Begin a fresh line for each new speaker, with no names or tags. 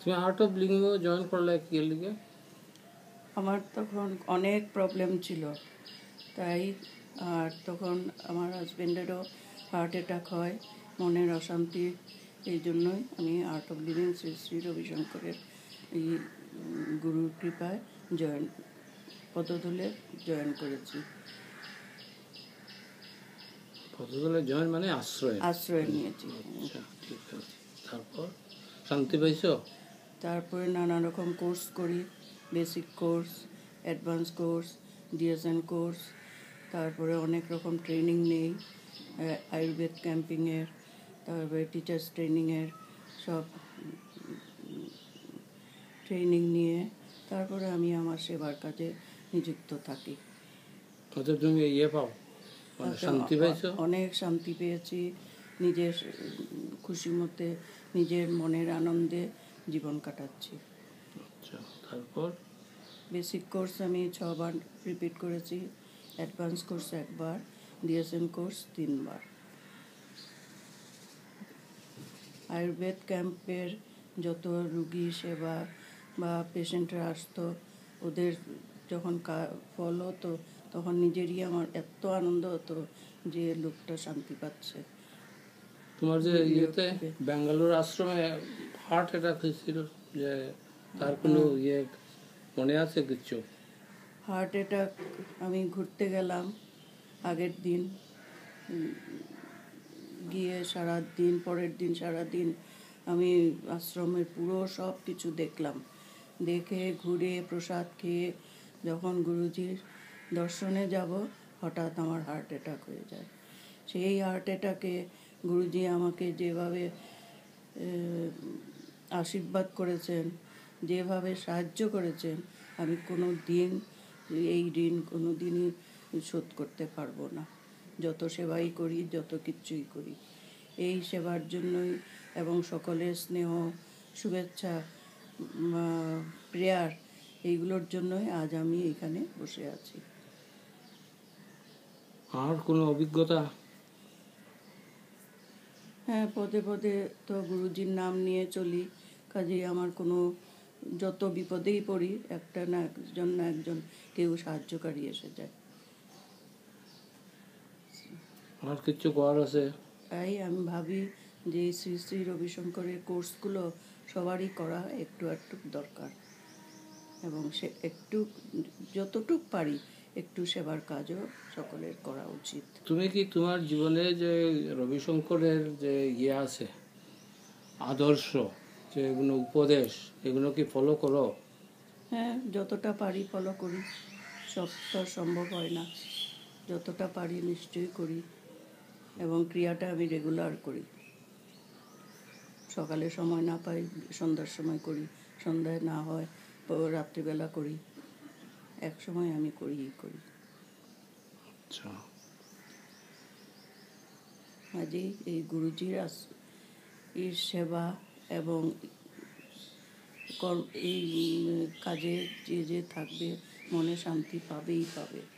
তুমি art of living join করলে কি লিগে
আমার তখন অনেক প্রবলেম ছিল তাই আর তখন আমার হাজব্যান্ডেরও হার্ট অ্যাটাক হয় মনের অশান্তি এই জন্যই আমি art of living Shri Shri রবিশঙ্করের এই গুরুর কৃপায় জয়েন পদতলে জয়েন করেছি
পদতলে জয়েন মানে আশ্রয় আশ্রয় নিয়েছি আচ্ছা, তারপর শান্তি পাইছো
তারপরে নানা রকম কোর্স করি basic course advance course DSN course তারপরে অনেক রকম ট্রেনিং নেই আয়ুর্বেদ ক্যাম্পিংয়ের তারপরে টিচার্স ট্রেনিংয়ের সব ট্রেনিং নিয়ে তারপরে আমি আমার সেবার কাজে নিযুক্ত থাকি
তুমি ইয়ে পাও মানে শান্তি পেয়েছো
অনেক শান্তি পেয়েছি নিজের খুশি মতে নিজের মনের আনন্দে জীবন কাটাচ্ছি আচ্ছা তারপর বেসিক কোর্স আমি ছবার রিপিট করেছি অ্যাডভান্স কোর্স একবার ডিএসএম কোর্স তিনবার আয়ুর্বেদ ক্যাম্পের যত রুগী সেবা বা পেশেন্টরা আসতো ওদের যখন ফল হতো তখন নিজেরই আমার এত আনন্দ হতো যে
লোকটা শান্তি পাচ্ছে তোমার যে ইয়েতে ব্যাঙ্গালোর আশ্রমে হার্ট অ্যাটাক হয়েছিল যে তার কোনো হ্যাঁ। ইয়ে মনে আছে কিছু
হার্ট অ্যাটাক আমি ঘুরতে গেলাম আগের দিন গিয়ে সারা দিন পরের দিন সারা দিন আমি আশ্রমের পুরো সব কিছু দেখলাম দেখে ঘুরে প্রসাদ খেয়ে যখন গুরুজির দর্শনে যাব হঠাৎ আমার হার্ট অ্যাটাক হয়ে যায় সেই হার্ট অ্যাটাকে গুরুজি আমাকে যেভাবে আশীর্বাদ করেছেন যেভাবে সাহায্য করেছেন আমি কোনো দিন এই ঋণ কোনো দিনই শোধ করতে পারবো না যত সেবাই করি যত কিছুই করি এই সেবার জন্যই এবং সকলের স্নেহ শুভেচ্ছা প্রেয়ার এইগুলোর জন্যই আজ আমি এখানে বসে আছি
আর কোনো অভিজ্ঞতা
হ্যাঁ পদে পদে তো গুরুজির নাম নিয়ে চলি কাজেই আমার কোনো যত বিপদেই পড়ি একটা না একজন না একজন কেউ সাহায্যকারী এসে যায়
আর কিছু করার আছে
তাই আমি ভাবি যে শ্রী শ্রী রবিশঙ্করের কোর্সগুলো সবারই করা একটু একটু দরকার এবং সে একটু যতটুক পারি একটু সেবার কাজও সকলের করা উচিত
তুমি কি তোমার জীবনে যে রবিশঙ্করের যে ইয়ে আছে আদর্শ যে এগুলো উপদেশ এগুলো কি ফলো করো
হ্যাঁ যতটা পারি ফলো করি সব তো সম্ভব হয় না যতটা পারি নিশ্চয়ই করি এবং ক্রিয়াটা আমি রেগুলার করি সকালে সময় না পাই সন্ধ্যার সময় করি সন্ধ্যায় না হয় রাত্রিবেলা করি এক সময় আমি করি করি আচ্ছা আজই এই গুরুজির এর সেবা এবং এই কাজে যে যে থাকবে মনে শান্তি পাবেই পাবে